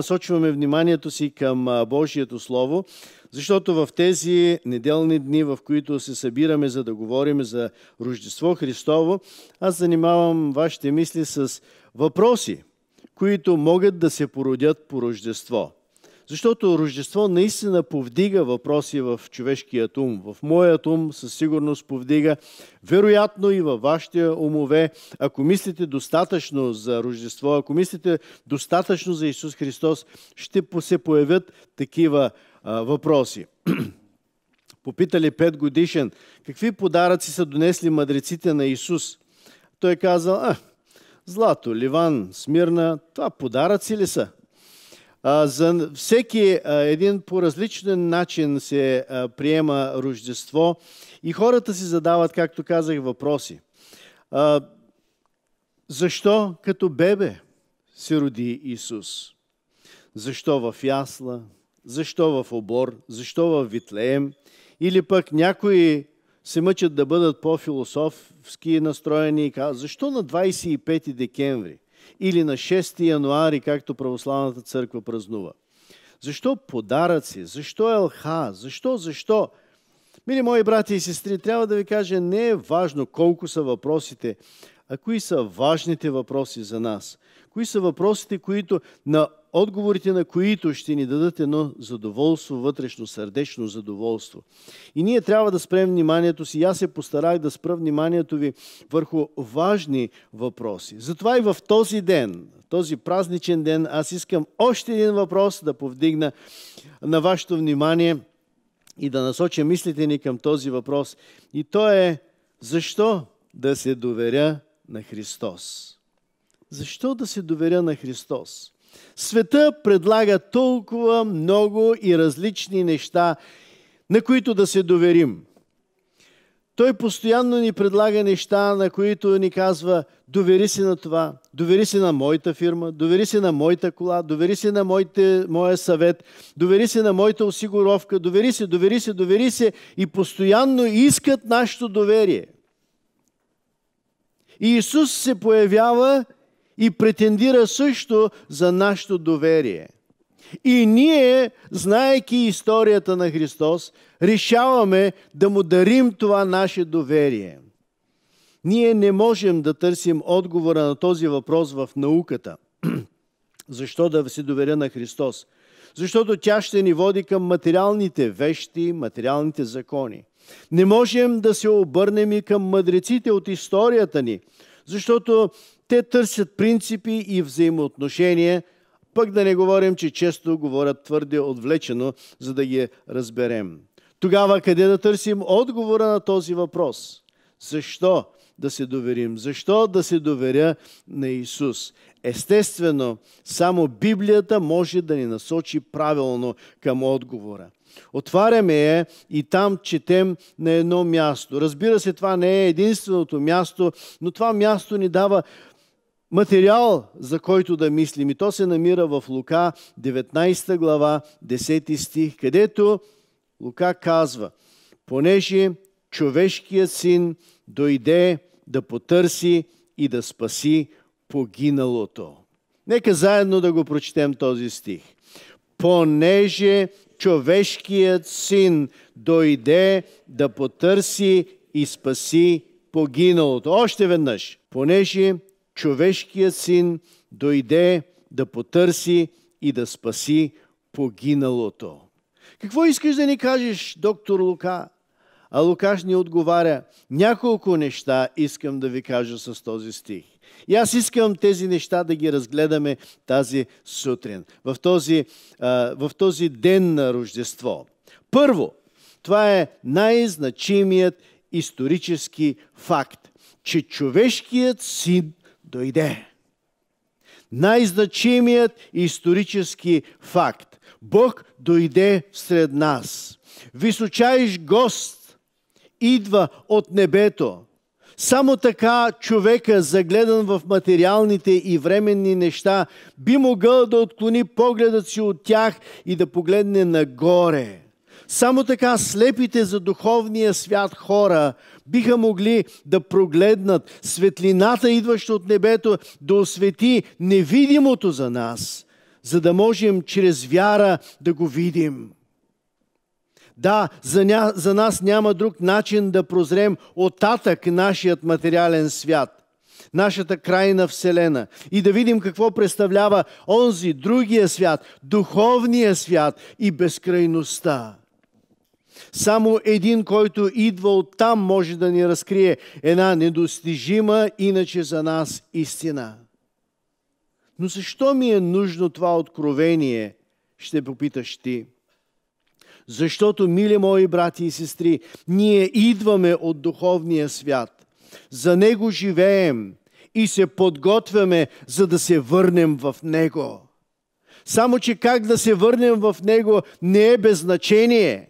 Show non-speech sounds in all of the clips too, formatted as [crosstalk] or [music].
насочваме вниманието си към Божието Слово, защото в тези неделни дни, в които се събираме за да говорим за Рождество Христово, аз занимавам вашите мисли с въпроси, които могат да се породят по Рождество – защото Рождество наистина повдига въпроси в човешкия ум. В моят ум със сигурност повдига, вероятно и във вашите умове, ако мислите достатъчно за Рождество, ако мислите достатъчно за Исус Христос, ще се появят такива а, въпроси. [clears throat] Попитали пет годишен, какви подаръци са донесли мъдреците на Исус? Той казал, а, злато, ливан, смирна, това подаръци ли са? За всеки един по различен начин се приема Рождество и хората си задават, както казах, въпроси. Защо като бебе се роди Исус? Защо в ясла? Защо в обор? Защо в Витлеем? Или пък някои се мъчат да бъдат по-философски настроени и казват, защо на 25 декември? или на 6 януари, както православната църква празнува. Защо подаръци? Защо Елха? Защо, защо? Мили мои брати и сестри, трябва да ви кажа, не е важно колко са въпросите, а кои са важните въпроси за нас. Кои са въпросите, които на отговорите на които ще ни дадат едно задоволство, вътрешно, сърдечно задоволство. И ние трябва да спрем вниманието си. Аз се постарах да спра вниманието ви върху важни въпроси. Затова и в този ден, този празничен ден, аз искам още един въпрос да повдигна на вашето внимание и да насоча мислите ни към този въпрос. И то е защо да се доверя на Христос? Защо да се доверя на Христос? Света предлага толкова много и различни неща, на които да се доверим. Той постоянно ни предлага неща, на които ни казва довери се на това, довери се на моята фирма, довери се на моята кола, довери се на моите, моя съвет, довери се на моята осигуровка, довери се, довери се, довери се и постоянно искат нашето доверие. И Исус се появява – и претендира също за нашето доверие. И ние, знаеки историята на Христос, решаваме да му дарим това наше доверие. Ние не можем да търсим отговора на този въпрос в науката. [clears throat] Защо да се доверя на Христос? Защото тя ще ни води към материалните вещи, материалните закони. Не можем да се обърнем и към мъдреците от историята ни, защото те търсят принципи и взаимоотношения, пък да не говорим, че често говорят твърде отвлечено, за да ги разберем. Тогава къде да търсим отговора на този въпрос? Защо да се доверим? Защо да се доверя на Исус? Естествено, само Библията може да ни насочи правилно към отговора. Отваряме я и там четем на едно място. Разбира се, това не е единственото място, но това място ни дава материал, за който да мислим. И то се намира в Лука 19 глава 10 стих, където Лука казва, понеже човешкият син дойде да потърси и да спаси погиналото. Нека заедно да го прочетем този стих. Понеже човешкият син дойде да потърси и спаси погиналото. Още веднъж. Понеже човешкият син дойде да потърси и да спаси погиналото. Какво искаш да ни кажеш, доктор Лука? А Лукаш ни отговаря, няколко неща искам да ви кажа с този стих. И аз искам тези неща да ги разгледаме тази сутрин, в този, в този ден на Рождество. Първо, това е най-значимият исторически факт, че човешкият син дойде. Най-значимият исторически факт. Бог дойде сред нас. Височаиш гост идва от небето. Само така човека, загледан в материалните и временни неща, би могъл да отклони погледът си от тях и да погледне нагоре. Само така слепите за духовния свят хора биха могли да прогледнат светлината, идваща от небето, да освети невидимото за нас, за да можем чрез вяра да го видим. Да, за, ня, за нас няма друг начин да прозрем оттатък нашият материален свят нашата крайна вселена и да видим какво представлява онзи, другия свят, духовния свят и безкрайността. Само един, който идва от там, може да ни разкрие една недостижима, иначе за нас истина. Но защо ми е нужно това откровение, ще попиташ ти. Защото, мили мои брати и сестри, ние идваме от духовния свят. За него живеем и се подготвяме, за да се върнем в него. Само, че как да се върнем в него не е без значение –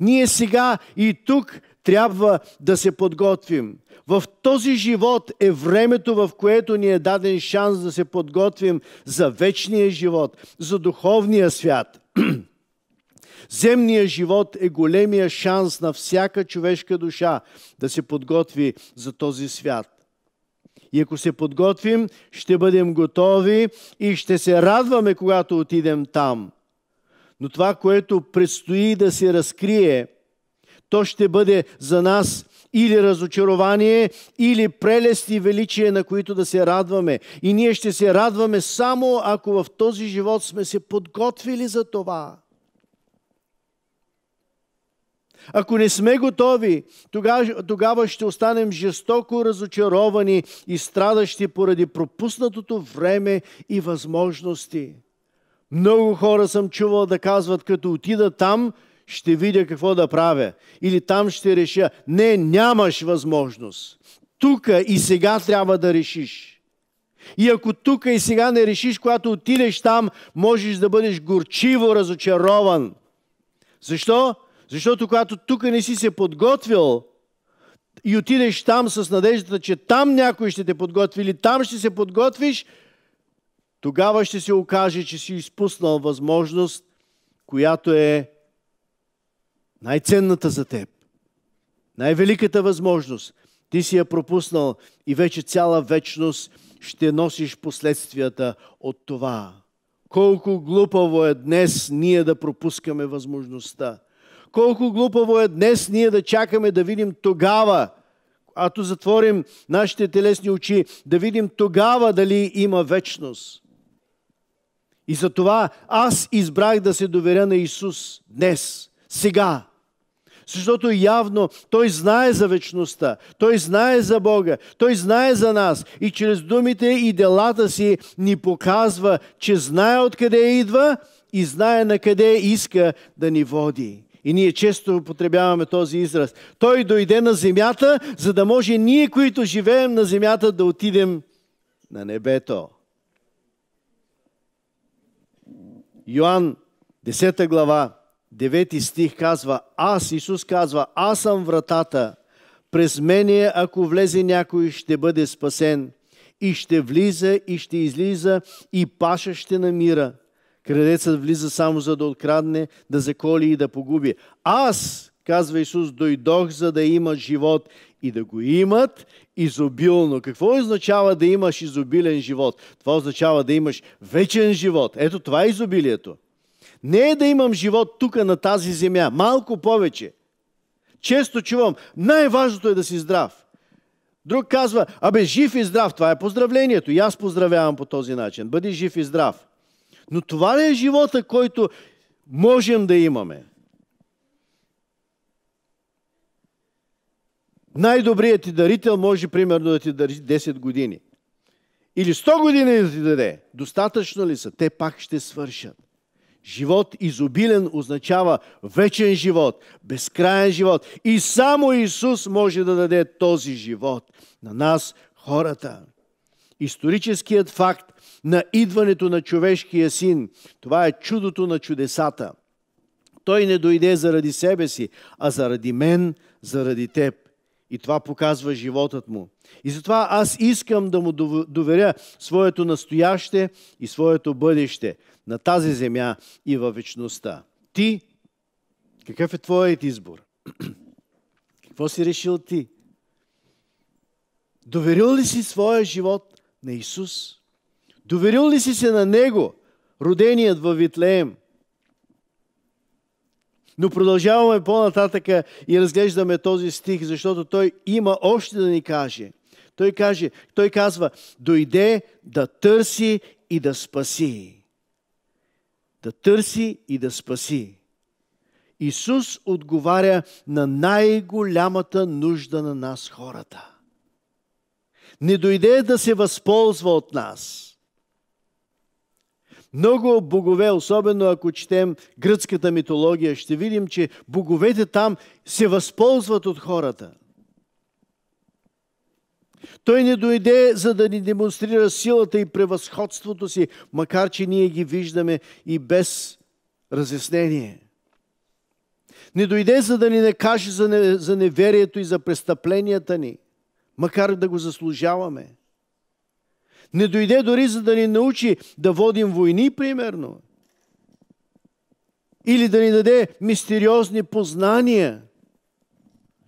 ние сега и тук трябва да се подготвим. В този живот е времето, в което ни е даден шанс да се подготвим за вечния живот, за духовния свят. [clears throat] Земният живот е големия шанс на всяка човешка душа да се подготви за този свят. И ако се подготвим, ще бъдем готови и ще се радваме, когато отидем там – но това, което предстои да се разкрие, то ще бъде за нас или разочарование, или прелест и величие, на които да се радваме. И ние ще се радваме само ако в този живот сме се подготвили за това. Ако не сме готови, тогава, тогава ще останем жестоко разочаровани и страдащи поради пропуснатото време и възможности. Много хора съм чувал да казват, като отида там, ще видя какво да правя. Или там ще реша. Не, нямаш възможност. Тук и сега трябва да решиш. И ако тук и сега не решиш, когато отидеш там, можеш да бъдеш горчиво разочарован. Защо? Защото когато тук не си се подготвил и отидеш там с надеждата, че там някой ще те подготви или там ще се подготвиш – тогава ще се окаже, че си изпуснал възможност, която е най-ценната за теб. Най-великата възможност. Ти си я пропуснал и вече цяла вечност ще носиш последствията от това. Колко глупаво е днес ние да пропускаме възможността. Колко глупаво е днес ние да чакаме да видим тогава, когато затворим нашите телесни очи, да видим тогава дали има вечност. И затова аз избрах да се доверя на Исус днес, сега. Защото явно Той знае за вечността, Той знае за Бога, Той знае за нас и чрез думите и делата си ни показва, че знае откъде идва и знае на къде иска да ни води. И ние често употребяваме този израз. Той дойде на земята, за да може ние, които живеем на земята, да отидем на небето. Йоан, 10 глава 9 стих казва, аз, Исус казва, аз съм вратата, през мене, ако влезе някой, ще бъде спасен и ще влиза и ще излиза и паша ще намира. Крадецът влиза само за да открадне, да заколи и да погуби. Аз, казва Исус, дойдох за да имат живот и да го имат изобилно. Какво означава да имаш изобилен живот? Това означава да имаш вечен живот. Ето това е изобилието. Не е да имам живот тук на тази земя, малко повече. Често чувам, най-важното е да си здрав. Друг казва, абе жив и здрав, това е поздравлението. И аз поздравявам по този начин. Бъди жив и здрав. Но това ли е живота, който можем да имаме? най-добрият ти дарител може примерно да ти дари 10 години. Или 100 години да ти даде. Достатъчно ли са? Те пак ще свършат. Живот изобилен означава вечен живот, безкраен живот. И само Исус може да даде този живот на нас, хората. Историческият факт на идването на човешкия син, това е чудото на чудесата. Той не дойде заради себе си, а заради мен, заради теб. И това показва животът му. И затова аз искам да му доверя своето настояще и своето бъдеще на тази земя и във вечността. Ти, какъв е твоят избор? [clears throat] Какво си решил ти? Доверил ли си своя живот на Исус? Доверил ли си се на Него, роденият във Витлеем? Но продължаваме по-нататъка и разглеждаме този стих, защото той има още да ни каже. Той, каже, той казва, дойде да търси и да спаси. Да търси и да спаси. Исус отговаря на най-голямата нужда на нас хората. Не дойде да се възползва от нас – много богове, особено ако четем гръцката митология, ще видим, че боговете там се възползват от хората. Той не дойде, за да ни демонстрира силата и превъзходството си, макар че ние ги виждаме и без разяснение. Не дойде, за да ни накаже за, за неверието и за престъпленията ни, макар да го заслужаваме. Не дойде дори за да ни научи да водим войни, примерно. Или да ни даде мистериозни познания.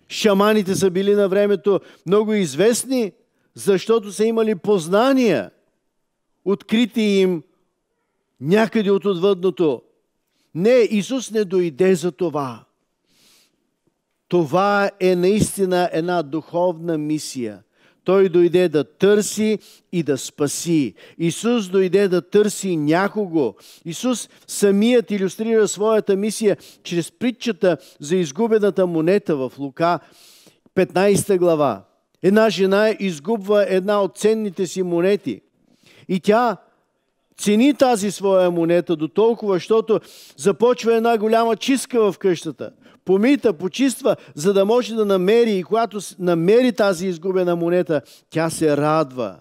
Шаманите са били на времето много известни, защото са имали познания, открити им някъде от отвъдното. Не, Исус не дойде за това. Това е наистина една духовна мисия – той дойде да търси и да спаси. Исус дойде да търси някого. Исус самият иллюстрира своята мисия чрез притчата за изгубената монета в Лука 15 глава. Една жена изгубва една от ценните си монети. И тя цени тази своя монета до толкова, защото започва една голяма чистка в къщата помита, почиства, за да може да намери. И когато намери тази изгубена монета, тя се радва.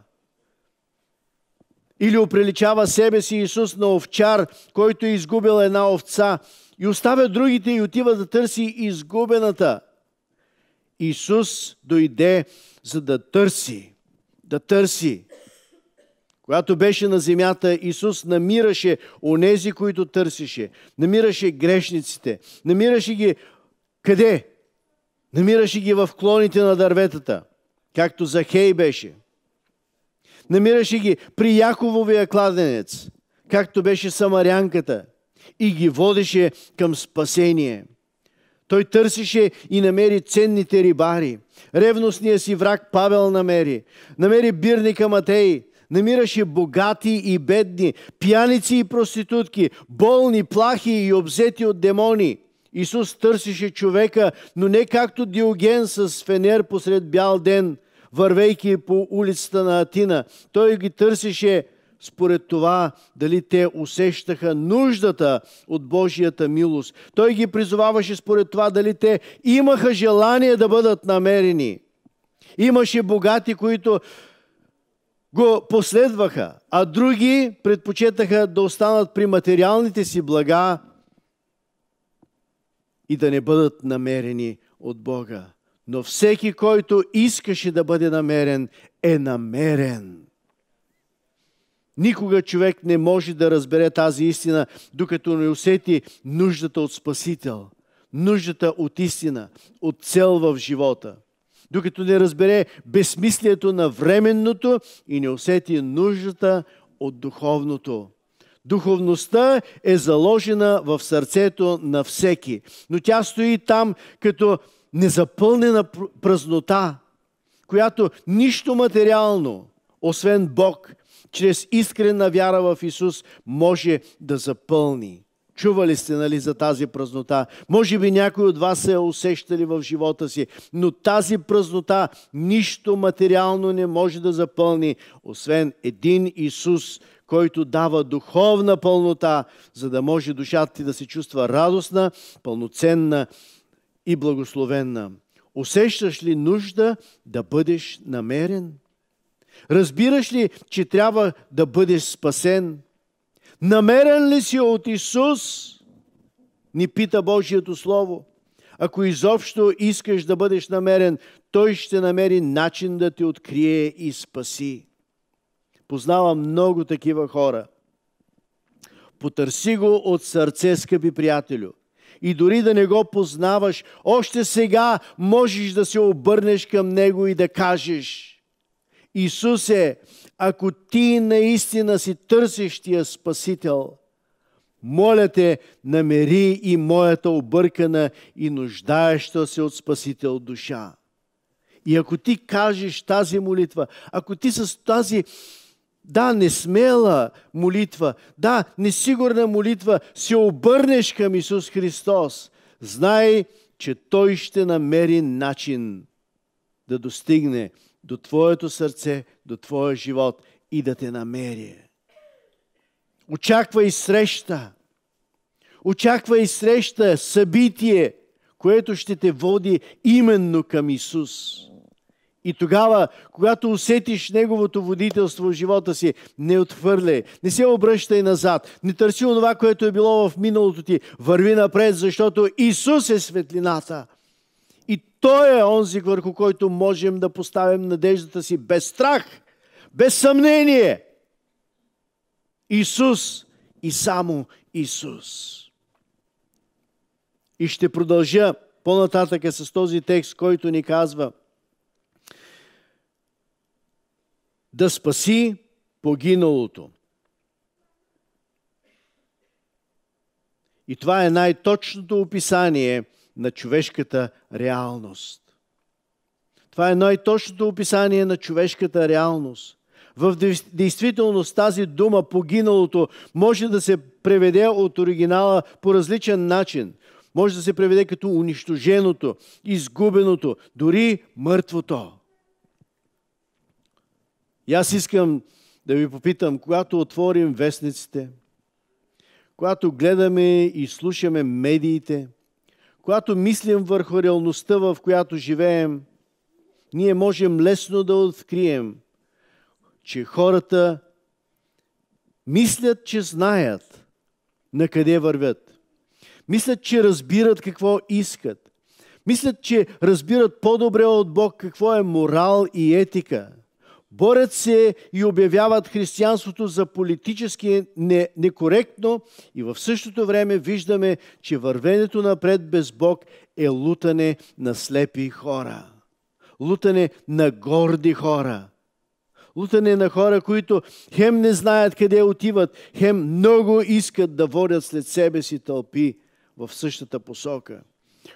Или оприличава себе си Исус на овчар, който е изгубил една овца и оставя другите и отива да търси изгубената. Исус дойде за да търси, да търси. Когато беше на земята, Исус намираше онези, които търсеше. Намираше грешниците. Намираше ги къде? Намираше ги в клоните на дърветата, както Захей беше. Намираше ги при Якововия кладенец, както беше самарянката, и ги водеше към спасение. Той търсеше и намери ценните рибари. Ревностният си враг Павел намери. Намери бирника Матей. Намираше богати и бедни, пияници и проститутки, болни, плахи и обзети от демони – Исус търсише човека, но не както Диоген с фенер посред бял ден, вървейки по улицата на Атина. Той ги търсише според това дали те усещаха нуждата от Божията милост. Той ги призоваваше според това дали те имаха желание да бъдат намерени. Имаше богати, които го последваха, а други предпочетаха да останат при материалните си блага и да не бъдат намерени от Бога. Но всеки, който искаше да бъде намерен, е намерен. Никога човек не може да разбере тази истина, докато не усети нуждата от Спасител, нуждата от истина, от цел в живота. Докато не разбере безсмислието на временното и не усети нуждата от духовното. Духовността е заложена в сърцето на всеки, но тя стои там като незапълнена празнота, която нищо материално, освен Бог, чрез искрена вяра в Исус, може да запълни. Чували сте, нали, за тази празнота. Може би някой от вас се е усещали в живота си, но тази празнота нищо материално не може да запълни, освен един Исус, който дава духовна пълнота, за да може душата ти да се чувства радостна, пълноценна и благословенна. Усещаш ли нужда да бъдеш намерен? Разбираш ли, че трябва да бъдеш спасен? Намерен ли си от Исус? Ни пита Божието Слово. Ако изобщо искаш да бъдеш намерен, Той ще намери начин да те открие и спаси. Познавам много такива хора. Потърси го от сърце, скъпи приятелю. И дори да не го познаваш, още сега можеш да се обърнеш към него и да кажеш Исусе, ако ти наистина си търсещия Спасител, моля те, намери и моята объркана и нуждаеща се от Спасител душа. И ако ти кажеш тази молитва, ако ти с тази да, несмела молитва, да, несигурна молитва, се обърнеш към Исус Христос, знай, че Той ще намери начин да достигне до Твоето сърце, до Твоя живот и да те намери. Очаква и среща. Очаква и среща, събитие, което ще те води именно към Исус. И тогава, когато усетиш Неговото водителство в живота си, не отхвърляй, не се обръщай назад, не търси онова, което е било в миналото ти, върви напред, защото Исус е светлината. И Той е онзи, върху който можем да поставим надеждата си без страх, без съмнение. Исус и само Исус. И ще продължа по-нататък е с този текст, който ни казва да спаси погиналото. И това е най-точното описание – на човешката реалност. Това е най-точното описание на човешката реалност. В действителност тази дума, погиналото, може да се преведе от оригинала по различен начин. Може да се преведе като унищоженото, изгубеното, дори мъртвото. И аз искам да ви попитам, когато отворим вестниците, когато гледаме и слушаме медиите – когато мислим върху реалността, в която живеем, ние можем лесно да открием, че хората мислят, че знаят на къде вървят. Мислят, че разбират какво искат. Мислят, че разбират по-добре от Бог какво е морал и етика – Борят се и обявяват християнството за политически не, некоректно и в същото време виждаме, че вървенето напред без Бог е лутане на слепи хора. Лутане на горди хора. Лутане на хора, които хем не знаят къде отиват, хем много искат да водят след себе си тълпи в същата посока.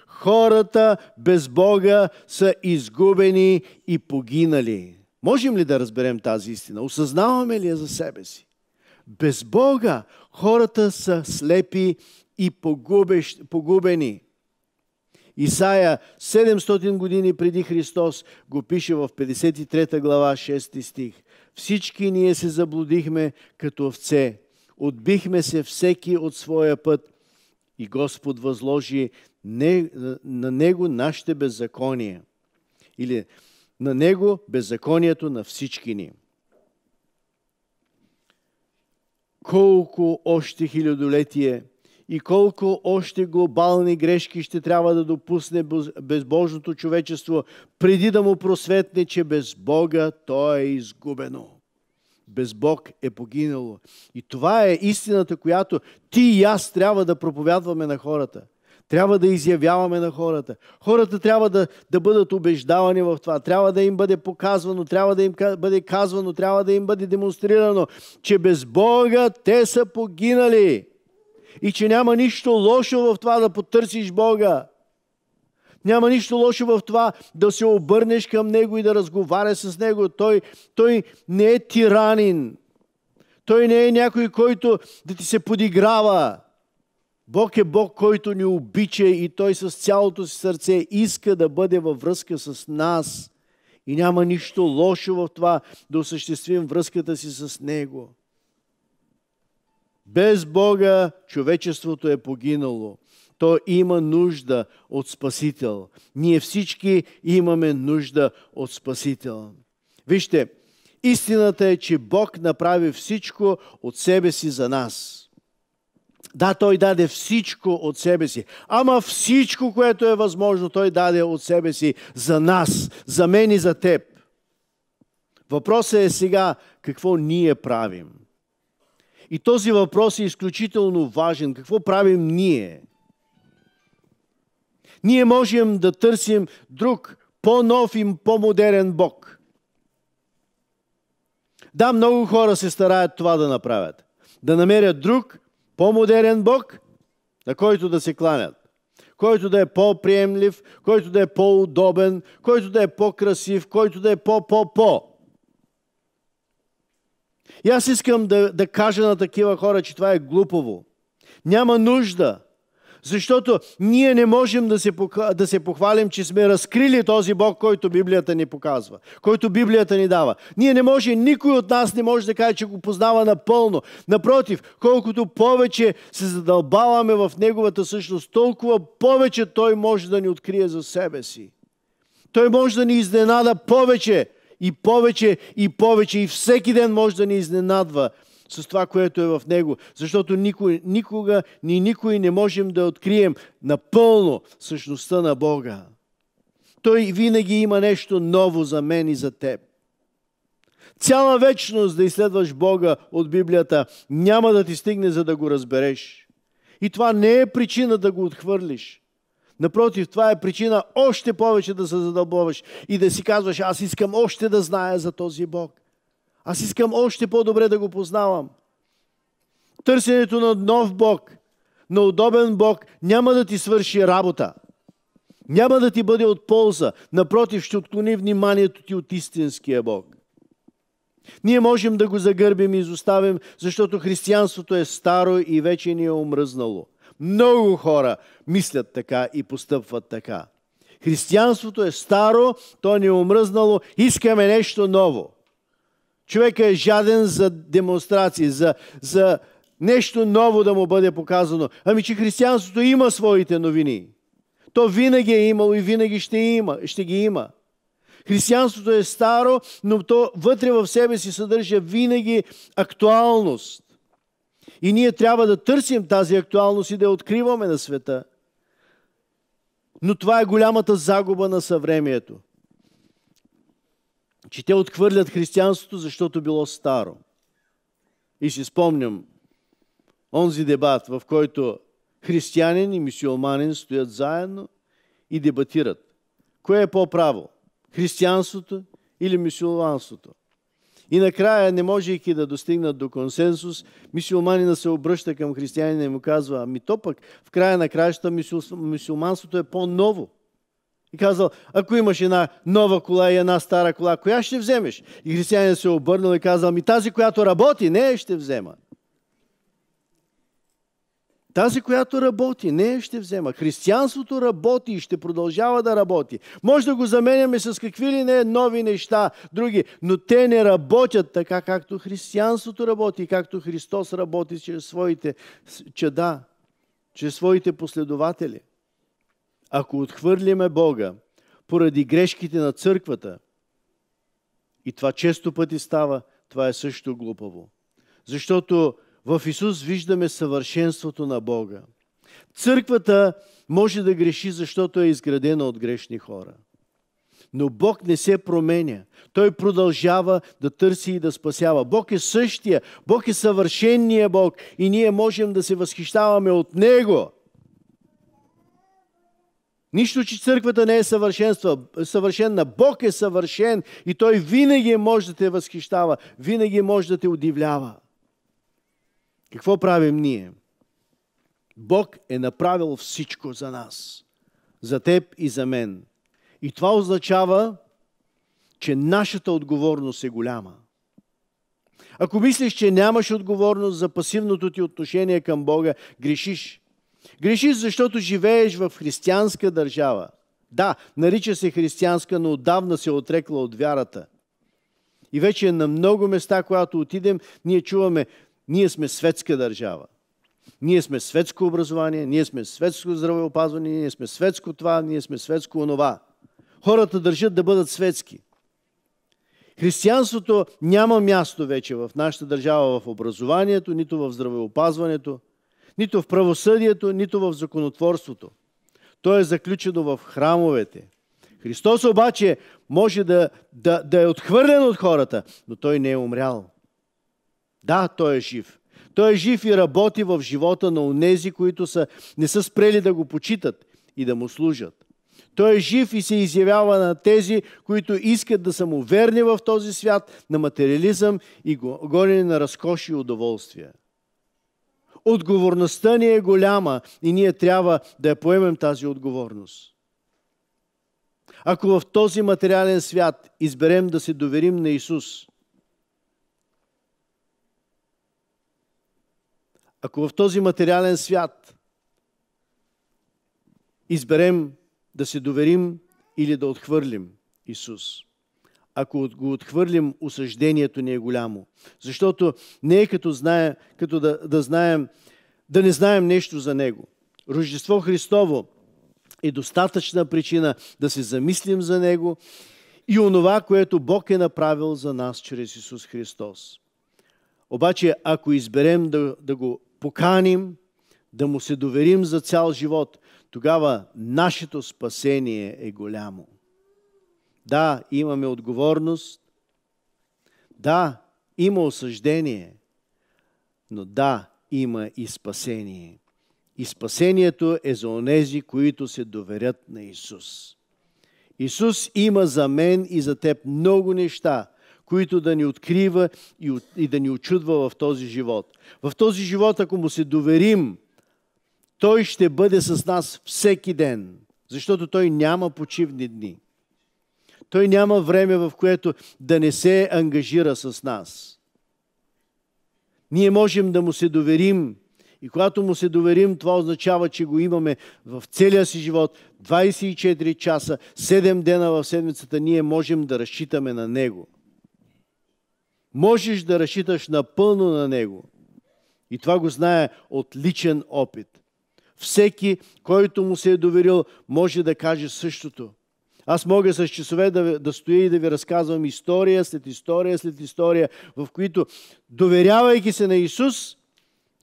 Хората без Бога са изгубени и погинали. Можем ли да разберем тази истина? Осъзнаваме ли я за себе си? Без Бога хората са слепи и погубени. Исаия 700 години преди Христос го пише в 53 глава 6 стих. Всички ние се заблудихме като овце. Отбихме се всеки от своя път и Господ възложи на Него нашите беззакония. Или на него беззаконието на всички ни. Колко още хилядолетие и колко още глобални грешки ще трябва да допусне безбожното човечество, преди да му просветне, че без Бога то е изгубено. Без Бог е погинало. И това е истината, която ти и аз трябва да проповядваме на хората – трябва да изявяваме на хората. Хората трябва да, да бъдат убеждавани в това. Трябва да им бъде показвано, трябва да им бъде казвано, трябва да им бъде демонстрирано, че без Бога те са погинали. И че няма нищо лошо в това да потърсиш Бога. Няма нищо лошо в това да се обърнеш към Него и да разговаряш с Него. Той, той не е тиранин. Той не е някой, който да ти се подиграва. Бог е Бог, който ни обича и Той с цялото си сърце иска да бъде във връзка с нас. И няма нищо лошо в това да осъществим връзката си с Него. Без Бога човечеството е погинало. То има нужда от Спасител. Ние всички имаме нужда от Спасител. Вижте, истината е, че Бог направи всичко от себе си за нас. Да, той даде всичко от себе си. Ама всичко, което е възможно, той даде от себе си за нас, за мен и за теб. Въпросът е сега какво ние правим. И този въпрос е изключително важен. Какво правим ние? Ние можем да търсим друг, по-нов и по-модерен Бог. Да, много хора се стараят това да направят. Да намерят друг, по-модерен Бог, на който да се кланят. Който да е по-приемлив, който да е по-удобен, който да е по-красив, който да е по-по-по. И аз искам да, да кажа на такива хора, че това е глупово. Няма нужда защото ние не можем да се, да се похвалим, че сме разкрили този Бог, който Библията ни показва, който Библията ни дава. Ние не може, никой от нас не може да каже, че го познава напълно. Напротив, колкото повече се задълбаваме в Неговата същност, толкова повече Той може да ни открие за себе си. Той може да ни изненада повече и повече и повече и всеки ден може да ни изненадва – с това, което е в него. Защото никой, никога ни никой не можем да открием напълно същността на Бога. Той винаги има нещо ново за мен и за теб. Цяла вечност да изследваш Бога от Библията няма да ти стигне, за да го разбереш. И това не е причина да го отхвърлиш. Напротив, това е причина още повече да се задълбоваш и да си казваш, аз искам още да зная за този Бог. Аз искам още по-добре да го познавам. Търсенето на нов Бог, на удобен Бог, няма да ти свърши работа. Няма да ти бъде от полза. Напротив, ще отклони вниманието ти от истинския Бог. Ние можем да го загърбим и изоставим, защото християнството е старо и вече ни е омръзнало. Много хора мислят така и постъпват така. Християнството е старо, то ни е омръзнало, искаме нещо ново. Човек е жаден за демонстрации, за, за нещо ново да му бъде показано. Ами, че християнството има своите новини. То винаги е имало и винаги ще, има, ще ги има. Християнството е старо, но то вътре в себе си съдържа винаги актуалност. И ние трябва да търсим тази актуалност и да я откриваме на света. Но това е голямата загуба на съвремието – че те отхвърлят християнството, защото било старо. И си спомням онзи дебат, в който християнин и мисиоманин стоят заедно и дебатират. Кое е по-право? Християнството или мисиоманството? И накрая, не можейки да достигнат до консенсус, мисиоманина се обръща към християнина и му казва, ами то пък, в края на краища мисиоманството е по-ново. И казал, ако имаш една нова кола и една стара кола, коя ще вземеш? И християнин се е обърнал и казал, ми тази, която работи, не ще взема. Тази, която работи, не ще взема. Християнството работи и ще продължава да работи. Може да го заменяме с какви ли не нови неща, други, но те не работят така, както християнството работи, както Христос работи чрез своите чеда, чрез своите последователи ако отхвърляме Бога поради грешките на църквата, и това често пъти става, това е също глупаво. Защото в Исус виждаме съвършенството на Бога. Църквата може да греши, защото е изградена от грешни хора. Но Бог не се променя. Той продължава да търси и да спасява. Бог е същия. Бог е съвършенния Бог и ние можем да се възхищаваме от Него. Нищо, че църквата не е съвършена. Бог е съвършен и Той винаги може да те възхищава, винаги може да те удивлява. Какво правим ние? Бог е направил всичко за нас, за теб и за мен. И това означава, че нашата отговорност е голяма. Ако мислиш, че нямаш отговорност за пасивното ти отношение към Бога, грешиш. Грешиш, защото живееш в християнска държава. Да, нарича се християнска, но отдавна се е отрекла от вярата. И вече е на много места, когато отидем, ние чуваме, ние сме светска държава. Ние сме светско образование, ние сме светско здравеопазване, ние сме светско това, ние сме светско онова. Хората държат да бъдат светски. Християнството няма място вече в нашата държава, в образованието, нито в здравеопазването – нито в правосъдието, нито в законотворството. То е заключено в храмовете. Христос обаче може да, да, да е отхвърлен от хората, но той не е умрял. Да, той е жив. Той е жив и работи в живота на онези, които са, не са спрели да го почитат и да му служат. Той е жив и се изявява на тези, които искат да са му верни в този свят на материализъм и гонене на разкоши и удоволствия. Отговорността ни е голяма и ние трябва да я поемем тази отговорност. Ако в този материален свят изберем да се доверим на Исус, ако в този материален свят изберем да се доверим или да отхвърлим Исус – ако го отхвърлим, осъждението ни е голямо. Защото не е като, знае, като да, да, знаем, да не знаем нещо за Него. Рождество Христово е достатъчна причина да се замислим за Него и онова, което Бог е направил за нас чрез Исус Христос. Обаче, ако изберем да, да го поканим, да му се доверим за цял живот, тогава нашето спасение е голямо. Да, имаме отговорност. Да, има осъждение. Но да, има и спасение. И спасението е за онези, които се доверят на Исус. Исус има за мен и за теб много неща, които да ни открива и, и да ни очудва в този живот. В този живот, ако му се доверим, той ще бъде с нас всеки ден, защото той няма почивни дни. Той няма време, в което да не се ангажира с нас. Ние можем да му се доверим. И когато му се доверим, това означава, че го имаме в целия си живот, 24 часа, 7 дена в седмицата, ние можем да разчитаме на него. Можеш да разчиташ напълно на него. И това го знае от личен опит. Всеки, който му се е доверил, може да каже същото – аз мога с часове да, да стоя и да ви разказвам история след история след история, в които, доверявайки се на Исус,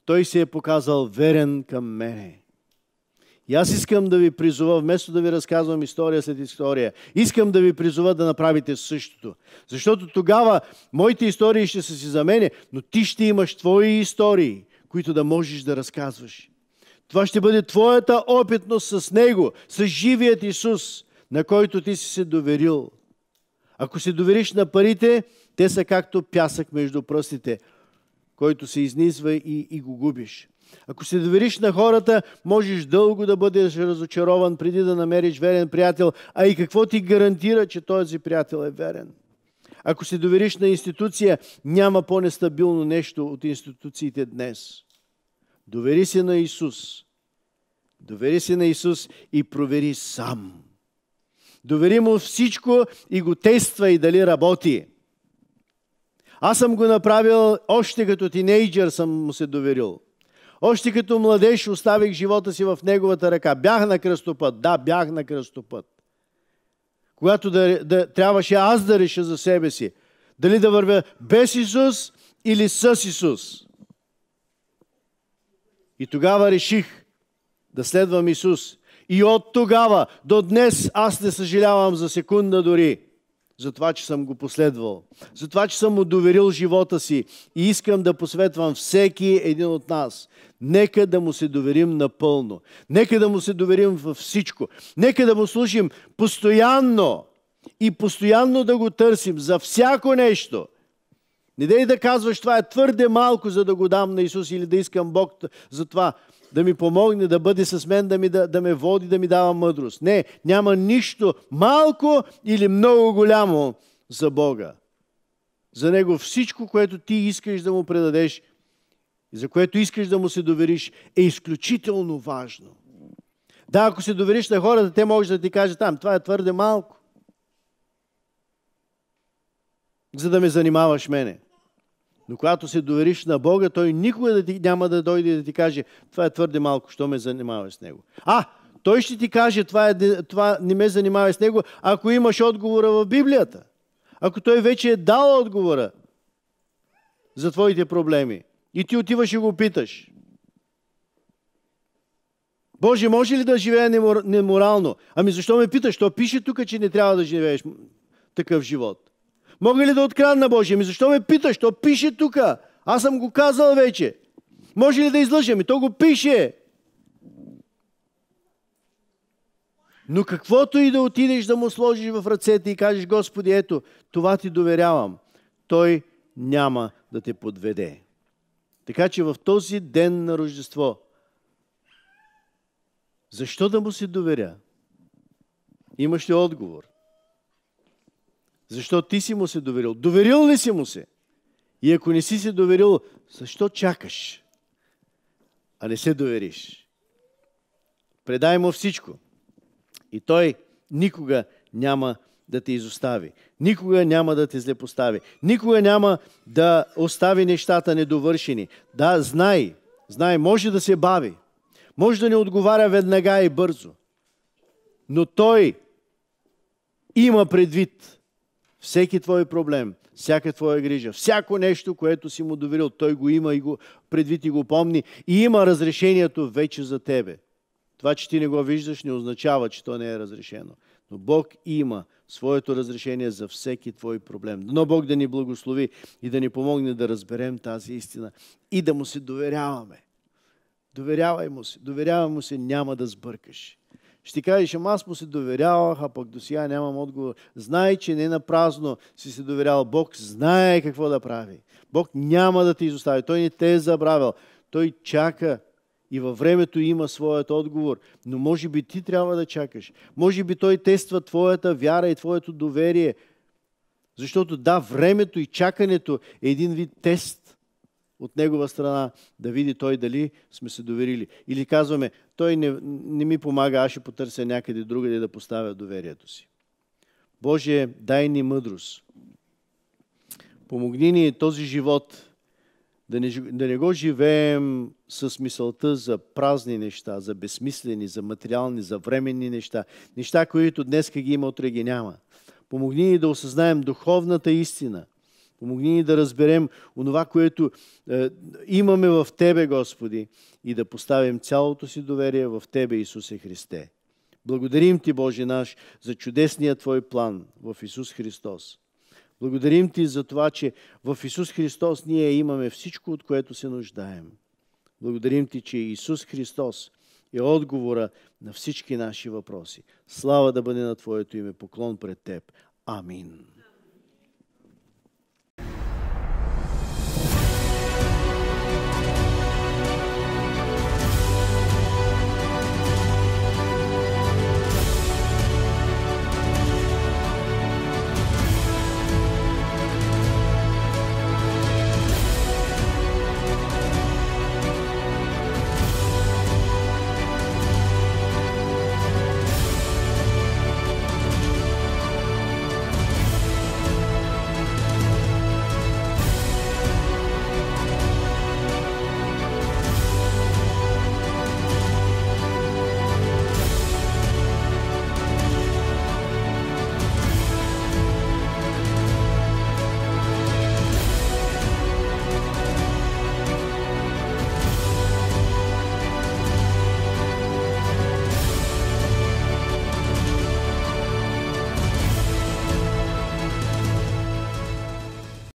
Той се е показал верен към мене. И аз искам да ви призова, вместо да ви разказвам история след история, искам да ви призова да направите същото. Защото тогава моите истории ще са си за мене, но ти ще имаш твои истории, които да можеш да разказваш. Това ще бъде твоята опитност с Него, с живият Исус – на който ти си се доверил. Ако се довериш на парите, те са както пясък между пръстите, който се изнизва и, и го губиш. Ако се довериш на хората, можеш дълго да бъдеш разочарован преди да намериш верен приятел, а и какво ти гарантира, че този приятел е верен? Ако се довериш на институция, няма по-нестабилно нещо от институциите днес. Довери се на Исус. Довери се на Исус и провери сам. Довери му всичко и го тества и дали работи. Аз съм го направил още като тинейджър съм му се доверил. Още като младеж оставих живота си в неговата ръка. Бях на кръстопът. Да, бях на кръстопът. Когато да, да, трябваше аз да реша за себе си. Дали да вървя без Исус или с Исус. И тогава реших да следвам Исус. И от тогава до днес аз не съжалявам за секунда дори за това, че съм го последвал, за това, че съм му доверил живота си и искам да посветвам всеки един от нас. Нека да му се доверим напълно. Нека да му се доверим във всичко. Нека да му служим постоянно и постоянно да го търсим за всяко нещо. Не дай да казваш, това е твърде малко, за да го дам на Исус или да искам Бог за това да ми помогне да бъде с мен, да, ми, да, да ме води, да ми дава мъдрост. Не, няма нищо малко или много голямо за Бога. За Него всичко, което ти искаш да му предадеш и за което искаш да му се довериш, е изключително важно. Да, ако се довериш на хората, те може да ти кажат там, това е твърде малко, за да ме занимаваш мене. Но когато се довериш на Бога, Той никога да ти, няма да дойде да ти каже, това е твърде малко, що ме занимава с него. А, Той ще ти каже, това, е, това не ме занимава с него, ако имаш отговора в Библията. Ако Той вече е дал отговора за твоите проблеми. И ти отиваш и го питаш. Боже, може ли да живея неморално? Ами защо ме питаш? То пише тук, че не трябва да живееш такъв живот. Мога ли да открадна, Божия? Ми защо ме питаш? То пише тук. Аз съм го казал вече. Може ли да излъжа? Ми то го пише. Но каквото и да отидеш да му сложиш в ръцете и кажеш, Господи, ето, това ти доверявам. Той няма да те подведе. Така че в този ден на Рождество, защо да му се доверя? Имаш ли отговор? Защо ти си му се доверил? Доверил ли си му се? И ако не си се доверил, защо чакаш? А не се довериш. Предай му всичко. И той никога няма да те изостави. Никога няма да те злепостави. Никога няма да остави нещата недовършени. Да, знай, знай, може да се бави. Може да не отговаря веднага и бързо. Но той има предвид всеки твой проблем, всяка твоя грижа, всяко нещо, което си му доверил, той го има и го предвид и го помни и има разрешението вече за тебе. Това, че ти не го виждаш, не означава, че то не е разрешено. Но Бог има своето разрешение за всеки твой проблем. Но Бог да ни благослови и да ни помогне да разберем тази истина и да му се доверяваме. Доверявай му се, доверявай му се, няма да сбъркаш. Ще кажеш, ама аз му се доверявах, а пък до сега нямам отговор. Знай, че не на празно си се доверял. Бог знае какво да прави. Бог няма да те изостави. Той не те е забравил. Той чака и във времето има своят отговор. Но може би ти трябва да чакаш. Може би той тества твоята вяра и твоето доверие. Защото да, времето и чакането е един вид тест от негова страна, да види той дали сме се доверили. Или казваме, той не, не ми помага, аз ще потърся някъде другаде да поставя доверието си. Боже, дай ни мъдрост. Помогни ни този живот да не, да не го живеем с мисълта за празни неща, за безсмислени, за материални, за временни неща. Неща, които днес ги има, утре ги няма. Помогни ни да осъзнаем духовната истина – Помогни ни да разберем онова, което е, имаме в Тебе, Господи, и да поставим цялото си доверие в Тебе, Исусе Христе. Благодарим Ти, Боже наш, за чудесния Твой план в Исус Христос. Благодарим Ти за това, че в Исус Христос ние имаме всичко, от което се нуждаем. Благодарим Ти, че Исус Христос е отговора на всички наши въпроси. Слава да бъде на Твоето име, поклон пред Теб. Амин.